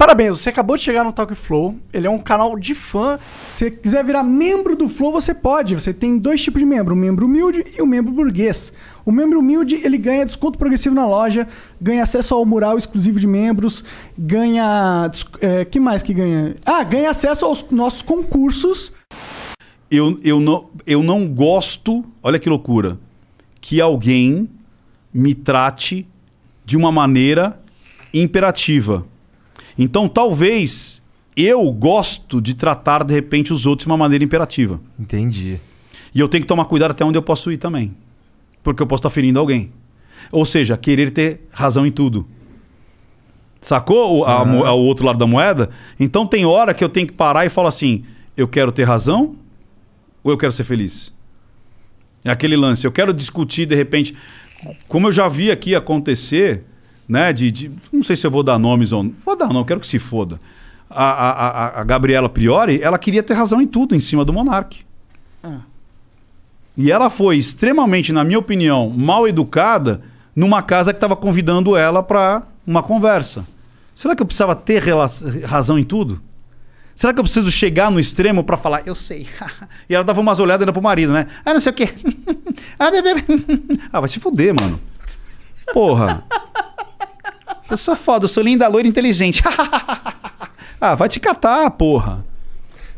Parabéns, você acabou de chegar no Talk Flow. Ele é um canal de fã. Se você quiser virar membro do Flow, você pode. Você tem dois tipos de membro, um membro humilde e um membro burguês. O membro humilde, ele ganha desconto progressivo na loja, ganha acesso ao mural exclusivo de membros, ganha... É, que mais que ganha? Ah, ganha acesso aos nossos concursos. Eu, eu, não, eu não gosto, olha que loucura, que alguém me trate de uma maneira imperativa. Então, talvez eu gosto de tratar, de repente, os outros de uma maneira imperativa. Entendi. E eu tenho que tomar cuidado até onde eu posso ir também. Porque eu posso estar ferindo alguém. Ou seja, querer ter razão em tudo. Sacou o, a, ah. o outro lado da moeda? Então tem hora que eu tenho que parar e falar assim: eu quero ter razão ou eu quero ser feliz? É aquele lance. Eu quero discutir, de repente. Como eu já vi aqui acontecer, né? De, de, não sei se eu vou dar nomes ou não. Vou dar, não, quero que se foda. A, a, a Gabriela Priori, ela queria ter razão em tudo em cima do monarque ah. E ela foi extremamente, na minha opinião, mal educada numa casa que estava convidando ela para uma conversa. Será que eu precisava ter razão em tudo? Será que eu preciso chegar no extremo para falar, eu sei? e ela dava umas olhadas ainda pro marido, né? Ah, não sei o quê. ah, ah, vai se fuder, mano. Porra. Eu sou foda, eu sou linda, loira inteligente. ah, vai te catar, porra.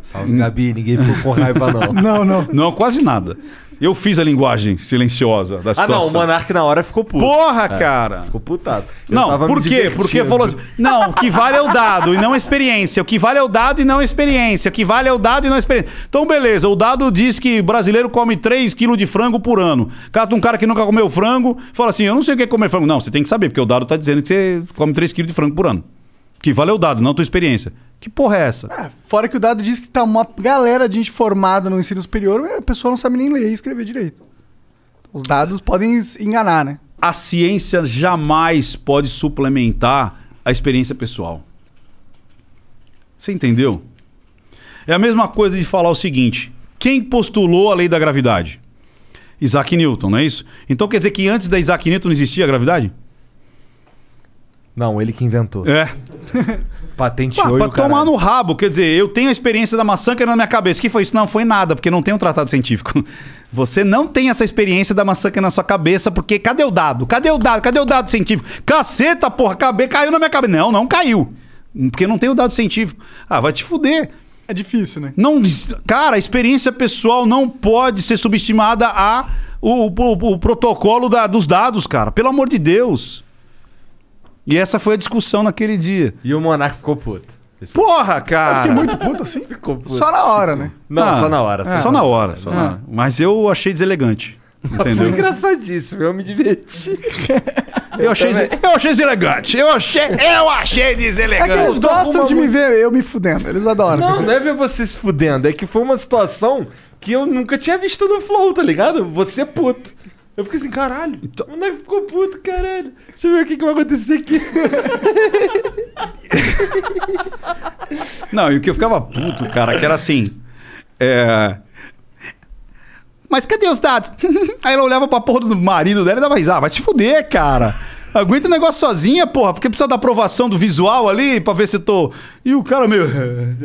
Salve, Gabi. Ninguém ficou com raiva, não. não, não. Não, quase nada. Eu fiz a linguagem silenciosa da situação. Ah, não, o Monark na hora ficou puto. Porra, é, cara! ficou putado. Eu não, por quê? Porque falou assim: não, o que vale é o dado e não a experiência. O que vale é o dado e não a experiência. O que vale é o dado e não a experiência. Então, beleza, o dado diz que brasileiro come 3 quilos de frango por ano. Cata um cara que nunca comeu frango, fala assim: eu não sei o que é comer frango. Não, você tem que saber, porque o dado tá dizendo que você come 3 quilos de frango por ano. O que vale é o dado, não a tua experiência. Que porra é essa? É, fora que o dado diz que tá uma galera de gente formada no ensino superior, a pessoa não sabe nem ler e escrever direito. Os dados podem enganar, né? A ciência jamais pode suplementar a experiência pessoal. Você entendeu? É a mesma coisa de falar o seguinte: quem postulou a lei da gravidade? Isaac Newton, não é isso? Então quer dizer que antes da Isaac Newton existia a gravidade? Não, ele que inventou. É. Patenteou Pá, pra tomar no rabo, quer dizer, eu tenho a experiência da maçã que era é na minha cabeça. que foi isso? Não, foi nada, porque não tem um tratado científico. Você não tem essa experiência da maçã que é na sua cabeça, porque cadê o dado? Cadê o dado? Cadê o dado científico? Caceta, porra, cabe... caiu na minha cabeça. Não, não caiu. Porque não tem o dado científico. Ah, vai te fuder. É difícil, né? Não, cara, a experiência pessoal não pode ser subestimada a o, o, o protocolo da, dos dados, cara. Pelo amor de Deus. E essa foi a discussão naquele dia. E o Monark ficou puto. Porra, cara! Eu fiquei muito puto assim. Ficou puto. Só na hora, né? Não, ah, só na hora. Tá? É, só na hora. Só é. na hora. Mas eu achei deselegante. Entendeu? Foi engraçadíssimo, eu me diverti. Eu, eu achei, eu achei deselegante. Eu achei, eu achei deselegante. É que eles gostam de me ver eu me fudendo. Eles adoram. Não, não é ver você se fudendo. É que foi uma situação que eu nunca tinha visto no Flow, tá ligado? Você é puto. Eu fiquei assim, caralho. Então... O moleque ficou puto, caralho. Deixa eu ver o que, que vai acontecer aqui. Não, e o que eu ficava puto, cara, que era assim. É... Mas cadê os dados? Aí ela olhava pra porra do marido dela e dava risada. Ah, vai se fuder, cara. Aguenta o negócio sozinha, porra, porque precisa da aprovação do visual ali pra ver se tô. E o cara meio.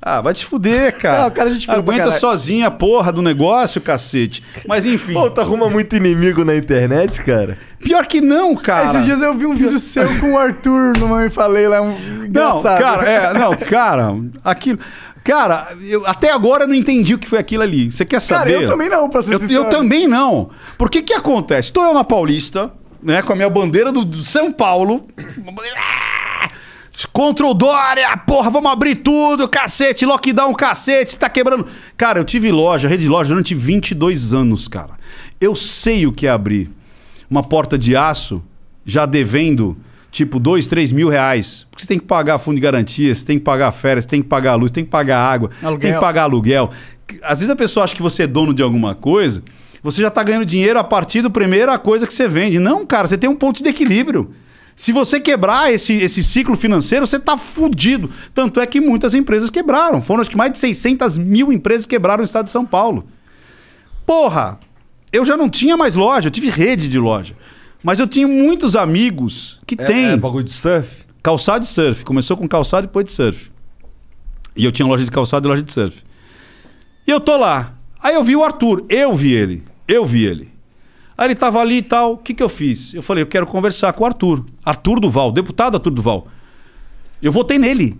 Ah, vai te fuder, cara. Não, cara é Aguenta sozinha a porra do negócio, cacete. Mas enfim. Pô, tu arruma muito inimigo na internet, cara? Pior que não, cara. Esses dias eu vi um vídeo seu com o Arthur não me Falei lá. Um... Não, cara, é, não, cara, aquilo. Cara, eu, até agora eu não entendi o que foi aquilo ali. Você quer saber? Cara, eu também não, pra ser eu, sincero. Eu também não. Por que que acontece? Estou eu na Paulista, né, com a minha bandeira do, do São Paulo. Uma bandeira contra o Dória, porra, vamos abrir tudo, cacete, lockdown, cacete, tá quebrando. Cara, eu tive loja, rede de loja durante 22 anos, cara. Eu sei o que é abrir uma porta de aço, já devendo, tipo, 2, 3 mil reais. Porque você tem que pagar fundo de garantia, você tem que pagar férias, você tem que pagar luz, você tem que pagar água, aluguel. tem que pagar aluguel. Às vezes a pessoa acha que você é dono de alguma coisa, você já tá ganhando dinheiro a partir do primeira coisa que você vende. Não, cara, você tem um ponto de equilíbrio. Se você quebrar esse, esse ciclo financeiro, você está fudido. Tanto é que muitas empresas quebraram. Foram acho que mais de 600 mil empresas quebraram no estado de São Paulo. Porra, eu já não tinha mais loja, eu tive rede de loja. Mas eu tinha muitos amigos que é, têm. É, bagulho de surf? Calçado de surf. Começou com calçado e depois de surf. E eu tinha loja de calçado e loja de surf. E eu tô lá. Aí eu vi o Arthur. Eu vi ele. Eu vi ele. Aí ele estava ali e tal. O que, que eu fiz? Eu falei, eu quero conversar com o Arthur. Arthur Duval, deputado Arthur Duval. Eu votei nele.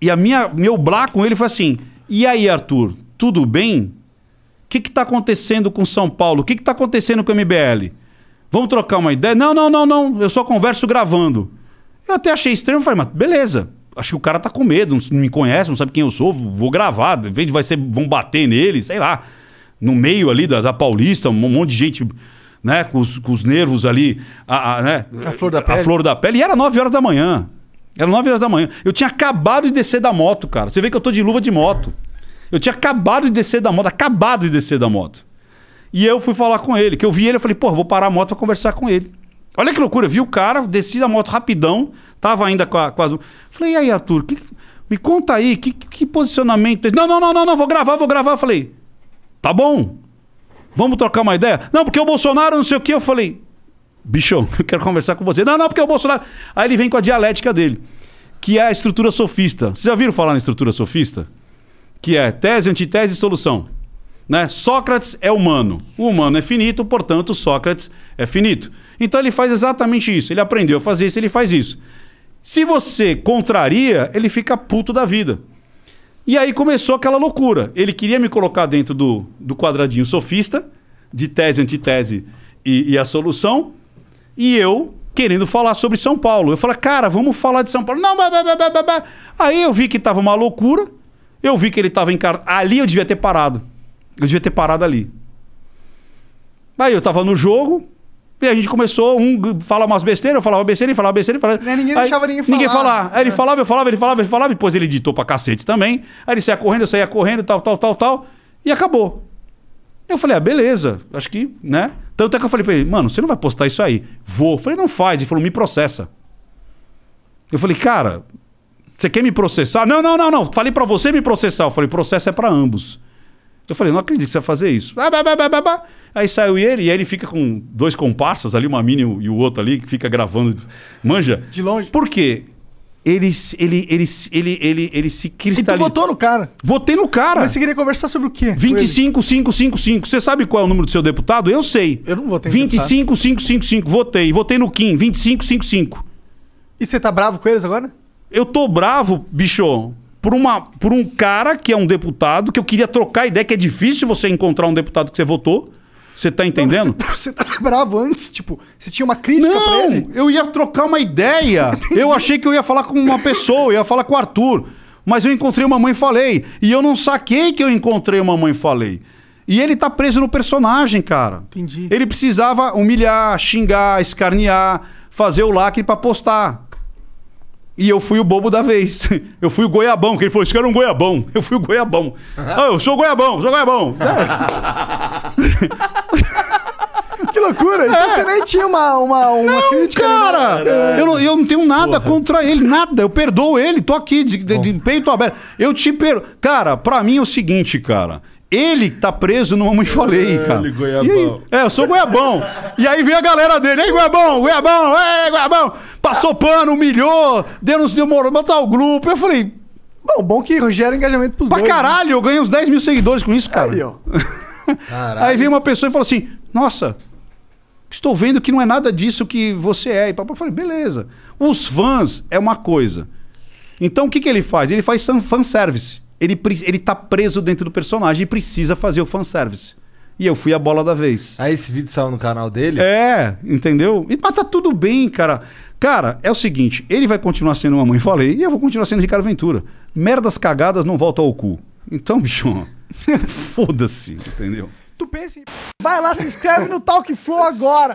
E a minha, meu blá com ele foi assim: E aí, Arthur, tudo bem? O que está acontecendo com São Paulo? O que está acontecendo com o MBL? Vamos trocar uma ideia? Não, não, não, não. Eu só converso gravando. Eu até achei estranho, falei, mas beleza. Acho que o cara tá com medo, não me conhece, não sabe quem eu sou, vou gravar, de repente vai ser, vão bater nele, sei lá. No meio ali da, da Paulista, um monte de gente né? Com os, com os nervos ali, a, a, né? a, flor da pele. A flor da pele. E era 9 horas da manhã. Era 9 horas da manhã. Eu tinha acabado de descer da moto, cara. Você vê que eu tô de luva de moto. Eu tinha acabado de descer da moto, acabado de descer da moto. E eu fui falar com ele, que eu vi ele, eu falei, pô, vou parar a moto pra conversar com ele. Olha que loucura, eu vi o cara, desci da moto rapidão, tava ainda com, a, com as. Falei, e aí, Arthur, que, me conta aí, que, que posicionamento. Não, não, não, não, não, vou gravar, vou gravar. Eu falei, tá bom, Vamos trocar uma ideia? Não, porque o Bolsonaro não sei o que Eu falei, bichão, eu quero conversar com você. Não, não, porque é o Bolsonaro. Aí ele vem com a dialética dele, que é a estrutura sofista. Vocês já viram falar na estrutura sofista? Que é tese, antitese e solução. Né? Sócrates é humano. O humano é finito, portanto, Sócrates é finito. Então ele faz exatamente isso. Ele aprendeu a fazer isso, ele faz isso. Se você contraria, ele fica puto da vida. E aí começou aquela loucura. Ele queria me colocar dentro do, do quadradinho sofista, de tese, antitese e, e a solução, e eu querendo falar sobre São Paulo. Eu falei, cara, vamos falar de São Paulo. Não, blá, blá, blá, blá, Aí eu vi que estava uma loucura, eu vi que ele estava encarnado. Ali eu devia ter parado. Eu devia ter parado ali. Aí eu estava no jogo, e a gente começou, um falava umas besteiras, eu falava besteira, ele falava besteira, ele falava. Né, aí, ninguém deixava ninguém falar. Ninguém falar. Aí ele é. falava, eu falava, ele falava, ele falava, depois ele editou pra cacete também. Aí ele saía correndo, eu saía correndo, tal, tal, tal, tal. E acabou. Eu falei, ah, beleza, acho que, né? Tanto é que eu falei pra ele, mano, você não vai postar isso aí. Vou. Eu falei, não faz. Ele falou, me processa. Eu falei, cara, você quer me processar? Não, não, não, não. Falei para você me processar. Eu falei, processo é para ambos. Eu falei, não acredito que você vai fazer isso. Bah, bah, bah, Aí saiu ele e aí ele fica com dois comparsas ali, uma mina e o outro ali, que fica gravando. Manja? De longe. Por quê? Ele, ele, ele, ele, ele, ele se cristalizou. E votou no cara? Votei no cara. Mas você queria conversar sobre o quê? 25555. Você sabe qual é o número do seu deputado? Eu sei. Eu não votei 5 25555. Votei. Votei no Kim. 2555. E você tá bravo com eles agora? Eu tô bravo, bicho por, uma, por um cara que é um deputado, que eu queria trocar ideia, que é difícil você encontrar um deputado que você votou. Você tá entendendo? Não, você, tá, você tava tá bravo antes, tipo, você tinha uma crítica Não, pra ele? eu ia trocar uma ideia. eu achei que eu ia falar com uma pessoa, eu ia falar com o Arthur. Mas eu encontrei uma mãe e falei. E eu não saquei que eu encontrei uma mãe e falei. E ele tá preso no personagem, cara. Entendi. Ele precisava humilhar, xingar, escarnear, fazer o lacre para postar. E eu fui o bobo da vez. Eu fui o goiabão, que ele falou, isso era é um goiabão. Eu fui o goiabão. ah, eu sou goiabão, sou goiabão. É. que loucura! Então é. você nem tinha uma, uma, uma não, né? Cara, eu, não, eu não tenho nada Porra. contra ele, nada. Eu perdoo ele, tô aqui de, de, de peito aberto. Eu te perdoo. Cara, pra mim é o seguinte, cara. Ele tá preso no Homem Falei, cara. Ele, Goiabão. Aí, é, eu sou Goiabão. e aí vem a galera dele. Ei, Goiabão, Goiabão, ei, Goiabão. Passou pano, humilhou, denunciou, morou, matar o grupo. Eu falei... Bom, bom que gera engajamento pros pra dois. Pra né? caralho, né? eu ganhei uns 10 mil seguidores com isso, cara. Aí, ó. aí vem uma pessoa e falou assim, nossa, estou vendo que não é nada disso que você é. E papai falei, beleza. Os fãs é uma coisa. Então o que, que ele faz? Ele faz fanservice ele, ele tá preso dentro do personagem e precisa fazer o fanservice. E eu fui a bola da vez. Aí esse vídeo saiu no canal dele? É, entendeu? E, mas tá tudo bem, cara. Cara, é o seguinte: ele vai continuar sendo uma mãe, falei, e eu vou continuar sendo Ricardo Ventura. Merdas cagadas não voltam ao cu. Então, bicho, foda-se, entendeu? Tu pensa em... Vai lá, se inscreve no Talk Flow agora!